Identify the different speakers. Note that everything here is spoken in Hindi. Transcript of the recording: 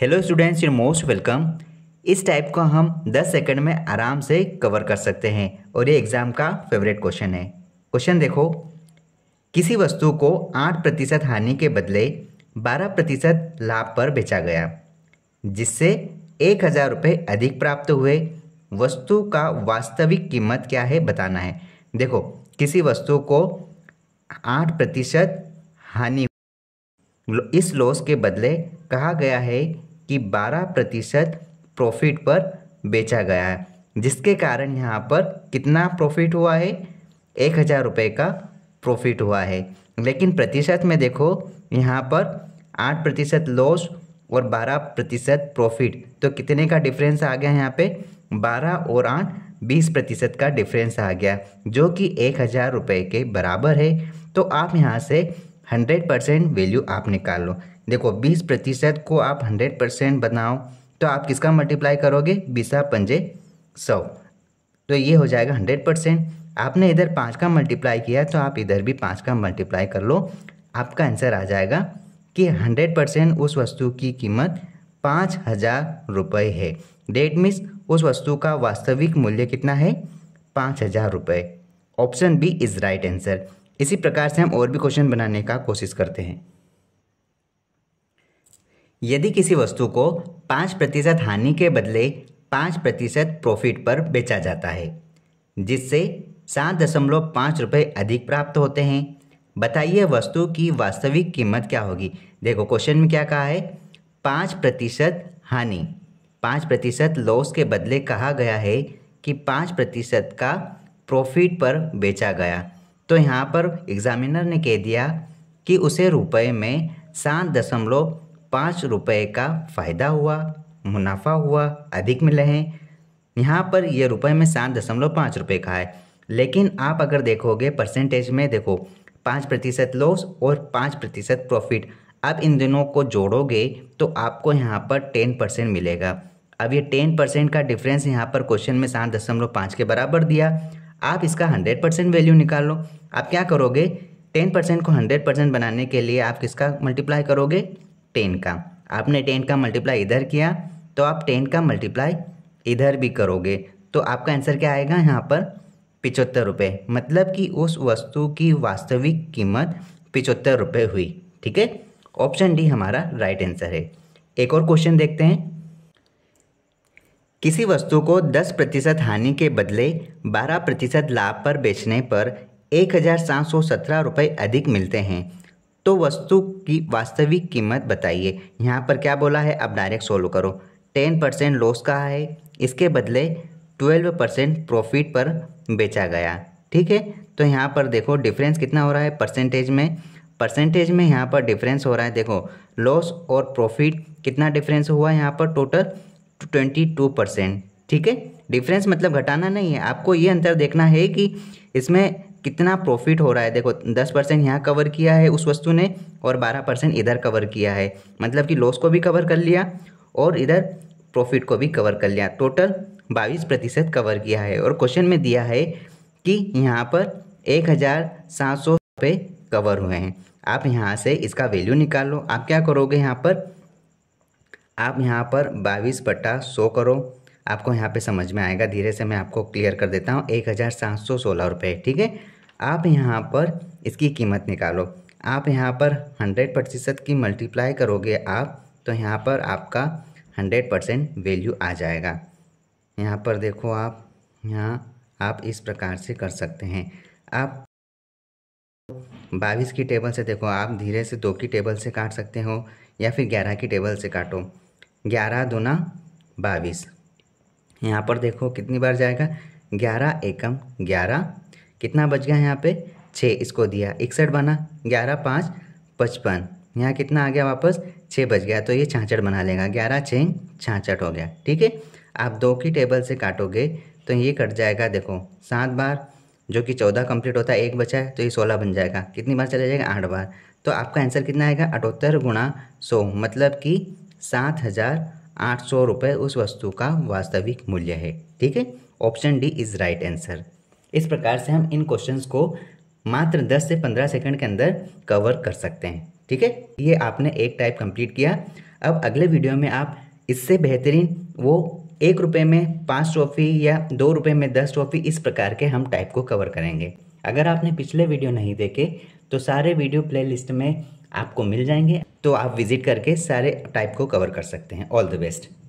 Speaker 1: hello students you most welcome इस टाइप को हम 10 सेकंड में आराम से कवर कर सकते हैं और ये एग्ज़ाम का फेवरेट क्वेश्चन है क्वेश्चन देखो किसी वस्तु को आठ प्रतिशत हानि के बदले बारह प्रतिशत लाभ पर बेचा गया जिससे एक हज़ार रुपये अधिक प्राप्त हुए वस्तु का वास्तविक कीमत क्या है बताना है देखो किसी वस्तु को आठ प्रतिशत हानि इस लॉस के बदले कहा गया है कि 12 प्रतिशत प्रॉफिट पर बेचा गया है जिसके कारण यहाँ पर कितना प्रॉफिट हुआ है एक हज़ार रुपये का प्रॉफिट हुआ है लेकिन प्रतिशत में देखो यहाँ पर आठ प्रतिशत लॉस और बारह प्रतिशत प्रॉफिट तो कितने का डिफरेंस आ गया यहाँ पे बारह और आठ बीस प्रतिशत का डिफरेंस आ गया जो कि एक हज़ार रुपये के बराबर है तो आप यहाँ से हंड्रेड परसेंट वैल्यू आप निकाल लो देखो बीस प्रतिशत को आप हंड्रेड परसेंट बनाओ तो आप किसका मल्टीप्लाई करोगे बीसा पंजे सौ तो ये हो जाएगा हंड्रेड परसेंट आपने इधर पाँच का मल्टीप्लाई किया तो आप इधर भी पाँच का मल्टीप्लाई कर लो आपका आंसर आ जाएगा कि हंड्रेड परसेंट उस वस्तु की कीमत पाँच हज़ार रुपये है डेट मीन्स उस वस्तु का वास्तविक मूल्य कितना है पाँच हज़ार रुपये option B is right answer इसी प्रकार से हम और भी क्वेश्चन बनाने का कोशिश करते हैं यदि किसी वस्तु को पाँच प्रतिशत हानि के बदले पाँच प्रतिशत प्रॉफिट पर बेचा जाता है जिससे सात दशमलव पाँच रुपये अधिक प्राप्त होते हैं बताइए वस्तु की वास्तविक कीमत क्या होगी देखो क्वेश्चन में क्या कहा है पाँच प्रतिशत हानि पाँच प्रतिशत लॉस के बदले कहा गया है कि पाँच प्रतिशत का प्रॉफिट पर बेचा गया तो यहाँ पर एग्जामिनर ने कह दिया कि उसे रुपए में सात दशमलव पाँच रुपये का फ़ायदा हुआ मुनाफा हुआ अधिक मिले हैं यहाँ पर यह रुपये में सात दशमलव पाँच रुपये का है लेकिन आप अगर देखोगे परसेंटेज में देखो पाँच प्रतिशत लॉस और पाँच प्रतिशत प्रॉफिट अब इन दोनों को जोड़ोगे तो आपको यहाँ पर टेन परसेंट मिलेगा अब ये टेन परसेंट का डिफरेंस यहाँ पर क्वेश्चन में सात दशमलव पाँच के बराबर दिया आप इसका हंड्रेड परसेंट वैल्यू निकाल लो आप क्या करोगे टेन परसेंट को हंड्रेड परसेंट बनाने के लिए आप किसका मल्टीप्लाई करोगे टेन का आपने टेन का मल्टीप्लाई इधर किया तो आप टेन का मल्टीप्लाई इधर भी करोगे तो आपका आंसर क्या आएगा यहाँ पर पिचहत्तर रुपये मतलब कि उस वस्तु की वास्तविक कीमत पिचहत्तर रुपये हुई ठीक है ऑप्शन डी हमारा राइट आंसर है एक और क्वेश्चन देखते हैं किसी वस्तु को 10 प्रतिशत हानि के बदले 12 प्रतिशत लाभ पर बेचने पर एक हज़ार सात सौ सत्रह रुपये अधिक मिलते हैं तो वस्तु की वास्तविक कीमत बताइए यहाँ पर क्या बोला है अब डायरेक्ट सोल्व करो टेन परसेंट लॉस कहा है इसके बदले ट्वेल्व परसेंट प्रॉफिट पर बेचा गया ठीक है तो यहाँ पर देखो डिफरेंस कितना हो रहा है परसेंटेज में परसेंटेज में यहाँ पर डिफरेंस हो रहा है देखो लॉस और प्रॉफिट कितना डिफरेंस हुआ यहाँ पर टोटल ट्वेंटी टू परसेंट ठीक है डिफरेंस मतलब घटाना नहीं है आपको ये अंतर देखना है कि इसमें कितना प्रॉफिट हो रहा है देखो दस परसेंट यहाँ कवर किया है उस वस्तु ने और बारह परसेंट इधर कवर किया है मतलब कि लॉस को भी कवर कर लिया और इधर प्रॉफिट को भी कवर कर लिया टोटल बाईस प्रतिशत कवर किया है और क्वेश्चन में दिया है कि यहाँ पर एक हज़ार सात सौ रुपये कवर हुए हैं आप यहाँ से इसका वैल्यू निकाल लो आप क्या करोगे यहाँ पर आप यहाँ पर बाईस बट्टा सौ करो आपको यहाँ पे समझ में आएगा धीरे से मैं आपको क्लियर कर देता हूँ एक हज़ार सात सौ सोलह रुपये ठीक है आप यहाँ पर इसकी कीमत निकालो आप यहाँ पर हंड्रेड प्रतिशत की मल्टीप्लाई करोगे आप तो यहाँ पर आपका हंड्रेड परसेंट वैल्यू आ जाएगा यहाँ पर देखो आप यहाँ आप इस प्रकार से कर सकते हैं आप बाईस की टेबल से देखो आप धीरे से दो की टेबल से काट सकते हो या फिर ग्यारह की टेबल से काटो ग्यारह दूना बाईस यहाँ पर देखो कितनी बार जाएगा ग्यारह एकम ग्यारह कितना बच गया यहाँ पे छः इसको दिया इकसठ बना ग्यारह पाँच पचपन यहाँ कितना आ गया वापस छः बच गया तो ये छाछठ बना लेगा ग्यारह छः छाछठ हो गया ठीक है आप दो की टेबल से काटोगे तो ये कट जाएगा देखो सात बार जो कि चौदह कंप्लीट होता है एक बचा है तो ये सोलह बन जाएगा कितनी बार चला जाएगा आठ बार तो आपका आंसर कितना आएगा अठहत्तर गुणा सौ मतलब कि सात हज़ार आठ सौ रुपये उस वस्तु का वास्तविक मूल्य है ठीक है option D is right answer इस प्रकार से हम इन क्वेश्चंस को मात्र 10 से 15 सेकंड के अंदर कवर कर सकते हैं ठीक है ये आपने एक टाइप कंप्लीट किया अब अगले वीडियो में आप इससे बेहतरीन वो एक रुपये में पाँच ट्रॉफी या दो रुपये में दस ट्रॉफी इस प्रकार के हम टाइप को कवर करेंगे अगर आपने पिछले वीडियो नहीं देखे तो सारे वीडियो प्लेलिस्ट में आपको मिल जाएंगे तो आप विजिट करके सारे टाइप को कवर कर सकते हैं ऑल द बेस्ट